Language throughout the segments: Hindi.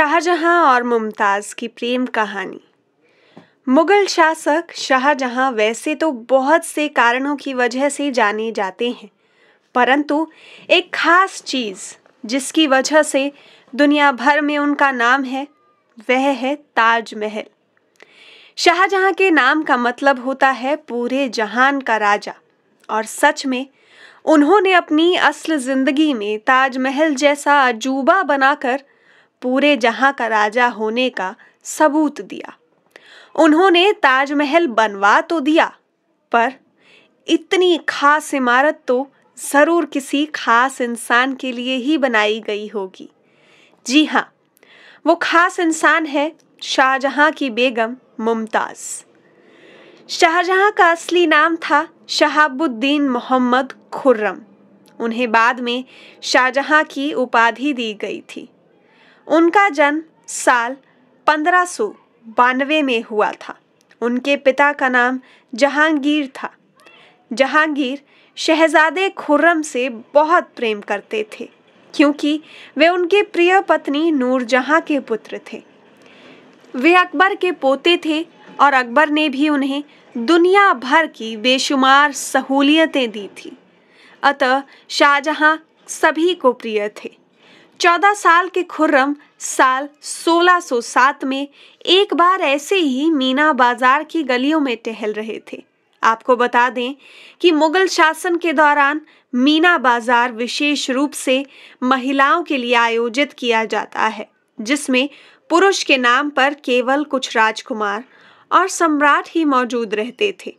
शाहजहां और मुमताज़ की प्रेम कहानी मुगल शासक शाहजहां वैसे तो बहुत से कारणों की वजह से जाने जाते हैं परंतु एक खास चीज़ जिसकी वजह से दुनिया भर में उनका नाम है वह है ताजमहल शाहजहां के नाम का मतलब होता है पूरे जहान का राजा और सच में उन्होंने अपनी असल ज़िंदगी में ताजमहल जैसा अजूबा बनाकर पूरे जहां का राजा होने का सबूत दिया उन्होंने ताजमहल बनवा तो दिया पर इतनी खास इमारत तो ज़रूर किसी खास इंसान के लिए ही बनाई गई होगी जी हाँ वो खास इंसान है शाहजहां की बेगम मुमताज़ शाहजहां का असली नाम था शहाबुद्दीन मोहम्मद खुर्रम उन्हें बाद में शाहजहां की उपाधि दी गई थी उनका जन्म साल पंद्रह सौ बानवे में हुआ था उनके पिता का नाम जहांगीर था जहांगीर शहजादे खुर्रम से बहुत प्रेम करते थे क्योंकि वे उनके प्रिय पत्नी नूरजहाँ के पुत्र थे वे अकबर के पोते थे और अकबर ने भी उन्हें दुनिया भर की बेशुमार सहूलियतें दी थी अतः शाहजहाँ सभी को प्रिय थे चौदह साल के खुर्रम साल 1607 में एक बार ऐसे ही मीना बाजार की गलियों में टहल रहे थे आपको बता दें कि मुगल शासन के दौरान मीना बाजार विशेष रूप से महिलाओं के लिए आयोजित किया जाता है जिसमें पुरुष के नाम पर केवल कुछ राजकुमार और सम्राट ही मौजूद रहते थे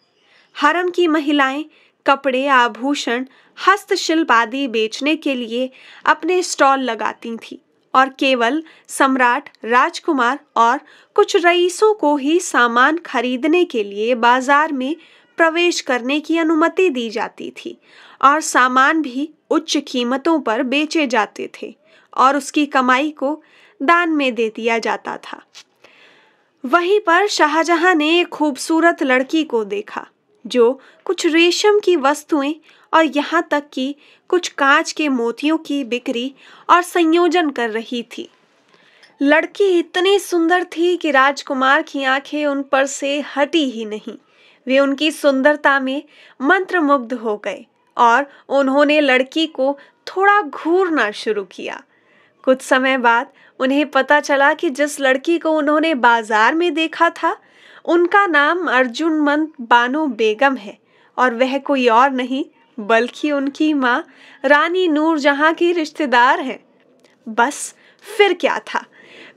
हरम की महिलाएं कपड़े आभूषण हस्तशिल्प आदि बेचने के लिए अपने स्टॉल लगाती थी और केवल सम्राट राजकुमार और कुछ रईसों को ही सामान खरीदने के लिए बाजार में प्रवेश करने की अनुमति दी जाती थी और सामान भी उच्च कीमतों पर बेचे जाते थे और उसकी कमाई को दान में दे दिया जाता था वहीं पर शाहजहां ने एक खूबसूरत लड़की को देखा जो कुछ रेशम की वस्तुएं और यहाँ तक कि कुछ कांच के मोतियों की बिक्री और संयोजन कर रही थी लड़की इतनी सुंदर थी कि राजकुमार की आंखें उन पर से हटी ही नहीं वे उनकी सुंदरता में मंत्रमुग्ध हो गए और उन्होंने लड़की को थोड़ा घूरना शुरू किया कुछ समय बाद उन्हें पता चला कि जिस लड़की को उन्होंने बाजार में देखा था उनका नाम अर्जुनमंद बानो बेगम है और वह कोई और नहीं बल्कि उनकी माँ रानी नूर जहाँ की रिश्तेदार हैं बस फिर क्या था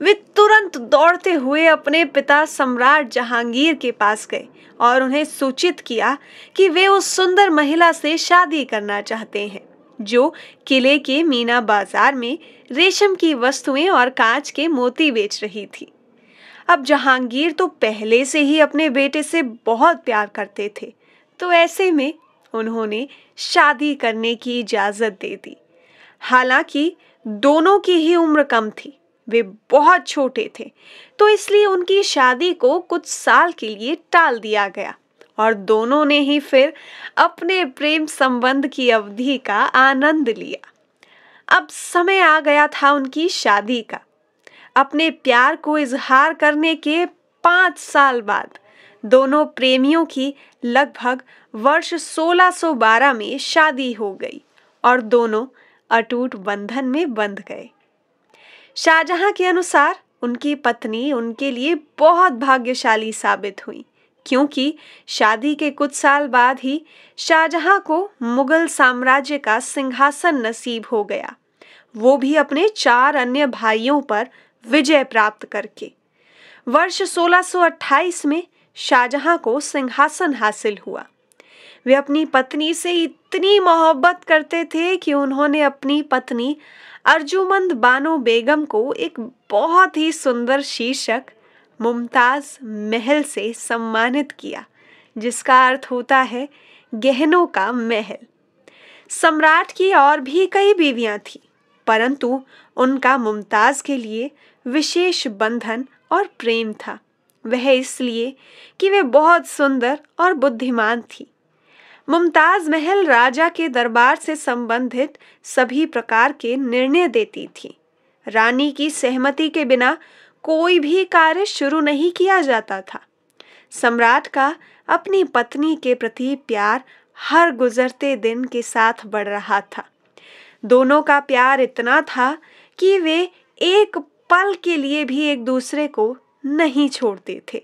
वे तुरंत दौड़ते हुए अपने पिता सम्राट जहांगीर के पास गए और उन्हें सूचित किया कि वे उस सुंदर महिला से शादी करना चाहते हैं जो किले के मीना बाजार में रेशम की वस्तुएं और कांच के मोती बेच रही थी अब जहांगीर तो पहले से ही अपने बेटे से बहुत प्यार करते थे तो ऐसे में उन्होंने शादी करने की इजाज़त दे दी हालांकि दोनों की ही उम्र कम थी वे बहुत छोटे थे तो इसलिए उनकी शादी को कुछ साल के लिए टाल दिया गया और दोनों ने ही फिर अपने प्रेम संबंध की अवधि का आनंद लिया अब समय आ गया था उनकी शादी का अपने प्यार को इजहार करने के पाँच साल बाद दोनों प्रेमियों की लगभग वर्ष 1612 में शादी हो गई और दोनों अटूट बंधन में बंध गए शाहजहां के अनुसार उनकी पत्नी उनके लिए बहुत भाग्यशाली साबित हुई क्योंकि शादी के कुछ साल बाद ही शाहजहां को मुगल साम्राज्य का सिंहासन नसीब हो गया वो भी अपने चार अन्य भाइयों पर विजय प्राप्त करके वर्ष 1628 में शाहजहां को सिंहासन हासिल हुआ वे अपनी पत्नी से इतनी मोहब्बत करते थे कि उन्होंने अपनी पत्नी अर्जुमंद बानो बेगम को एक बहुत ही सुंदर शीर्षक मुमताज महल से सम्मानित किया जिसका अर्थ होता है गहनों का महल सम्राट की और भी कई बीवियां थीं परंतु उनका मुमताज़ के लिए विशेष बंधन और प्रेम था वह इसलिए कि वे बहुत सुंदर और बुद्धिमान थी मुमताज महल राजा के दरबार से संबंधित सभी प्रकार के निर्णय देती थी रानी की सहमति के बिना कोई भी कार्य शुरू नहीं किया जाता था सम्राट का अपनी पत्नी के प्रति प्यार हर गुजरते दिन के साथ बढ़ रहा था दोनों का प्यार इतना था कि वे एक पल के लिए भी एक दूसरे को नहीं छोड़ते थे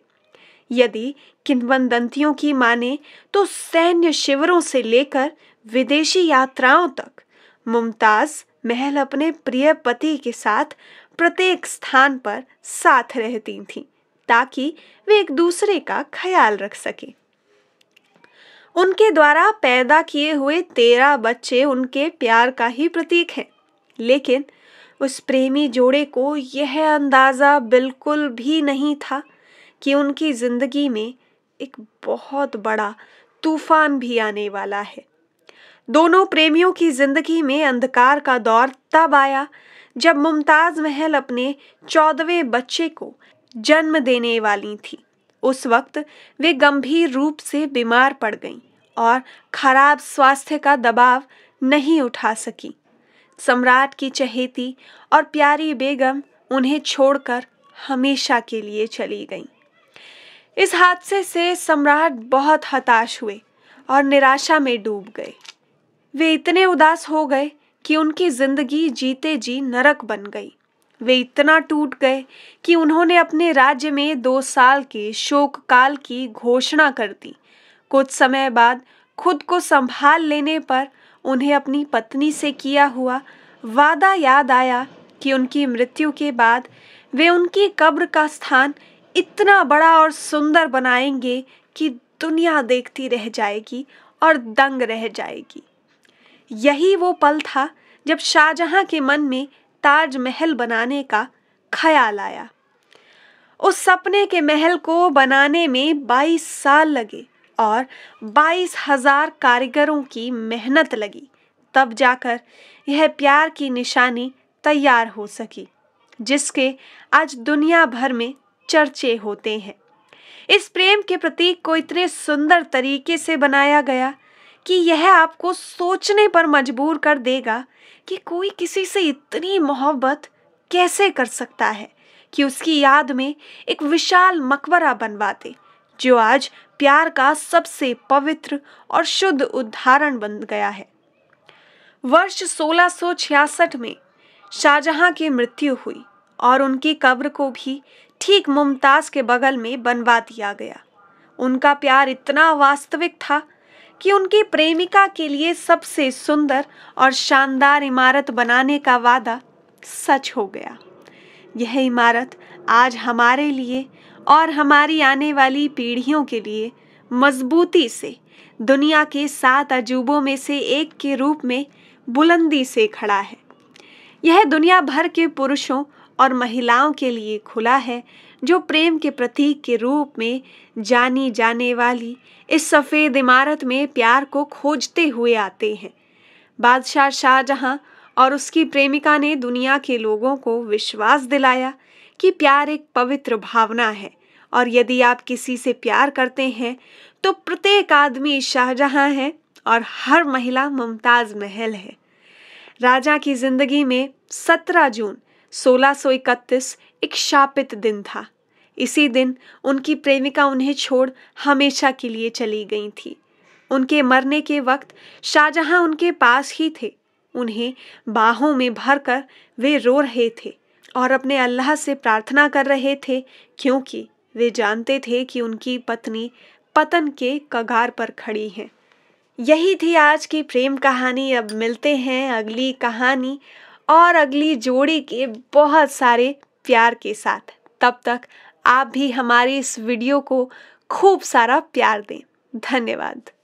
यदि किन्वंदंतियों की माने तो सैन्य शिविरों से लेकर विदेशी यात्राओं तक मुमताज महल अपने प्रिय पति के साथ प्रत्येक स्थान पर साथ रहती थीं ताकि वे एक दूसरे का ख्याल रख सके उनके द्वारा पैदा किए हुए तेरह बच्चे उनके प्यार का ही प्रतीक हैं लेकिन उस प्रेमी जोड़े को यह अंदाज़ा बिल्कुल भी नहीं था कि उनकी ज़िंदगी में एक बहुत बड़ा तूफान भी आने वाला है दोनों प्रेमियों की ज़िंदगी में अंधकार का दौर तब आया जब मुमताज़ महल अपने चौदहवें बच्चे को जन्म देने वाली थी उस वक्त वे गंभीर रूप से बीमार पड़ गईं और खराब स्वास्थ्य का दबाव नहीं उठा सकी सम्राट की चहेती और प्यारी बेगम उन्हें छोड़कर हमेशा के लिए चली गईं इस हादसे से सम्राट बहुत हताश हुए और निराशा में डूब गए वे इतने उदास हो गए कि उनकी जिंदगी जीते जी नरक बन गई वे इतना टूट गए कि उन्होंने अपने राज्य में दो साल के शोक काल की घोषणा कर दी कुछ समय बाद खुद को संभाल लेने पर उन्हें अपनी पत्नी से किया हुआ वादा याद आया कि उनकी मृत्यु के बाद वे उनकी कब्र का स्थान इतना बड़ा और सुंदर बनाएंगे कि दुनिया देखती रह जाएगी और दंग रह जाएगी यही वो पल था जब शाहजहां के मन में ताजमहल बनाने का ख्याल आया उस सपने के महल को बनाने में 22 साल लगे और 22,000 कारीगरों की मेहनत लगी तब जाकर यह प्यार की निशानी तैयार हो सकी जिसके आज दुनिया भर में चर्चे होते हैं इस प्रेम के प्रतीक को इतने सुंदर तरीके से बनाया गया कि यह आपको सोचने पर मजबूर कर देगा कि कोई किसी से इतनी मोहब्बत कैसे कर सकता है कि उसकी याद में एक विशाल मकबरा बनवा दे जो आज प्यार का सबसे पवित्र और शुद्ध उदाहरण बन गया है वर्ष 1666 में शाहजहां की मृत्यु हुई और उनकी कब्र को भी ठीक मुमताज के बगल में बनवा दिया गया उनका प्यार इतना वास्तविक था कि उनकी प्रेमिका के लिए सबसे सुंदर और शानदार इमारत बनाने का वादा सच हो गया यह इमारत आज हमारे लिए और हमारी आने वाली पीढ़ियों के लिए मजबूती से दुनिया के सात अजूबों में से एक के रूप में बुलंदी से खड़ा है यह दुनिया भर के पुरुषों और महिलाओं के लिए खुला है जो प्रेम के प्रतीक के रूप में जानी जाने वाली इस सफ़ेद इमारत में प्यार को खोजते हुए आते हैं बादशाह शाहजहाँ और उसकी प्रेमिका ने दुनिया के लोगों को विश्वास दिलाया कि प्यार एक पवित्र भावना है और यदि आप किसी से प्यार करते हैं तो प्रत्येक आदमी शाहजहाँ है और हर महिला मुमताज़ महल है राजा की ज़िंदगी में 17 जून 1631 एक शापित दिन था इसी दिन उनकी प्रेमिका उन्हें छोड़ हमेशा के लिए चली गई थी उनके मरने के वक्त शाहजहाँ उनके पास ही थे उन्हें बाहों में भरकर वे रो रहे थे और अपने अल्लाह से प्रार्थना कर रहे थे क्योंकि वे जानते थे कि उनकी पत्नी पतन के कगार पर खड़ी हैं यही थी आज की प्रेम कहानी अब मिलते हैं अगली कहानी और अगली जोड़ी के बहुत सारे प्यार के साथ तब तक आप भी हमारी इस वीडियो को खूब सारा प्यार दें धन्यवाद